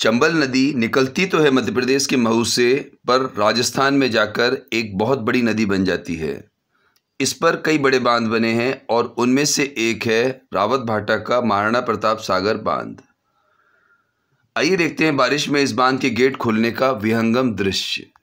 चंबल नदी निकलती तो है मध्य प्रदेश के महू से पर राजस्थान में जाकर एक बहुत बड़ी नदी बन जाती है इस पर कई बड़े बांध बने हैं और उनमें से एक है रावत भाटा का महाराणा प्रताप सागर बांध आइए देखते हैं बारिश में इस बांध के गेट खोलने का विहंगम दृश्य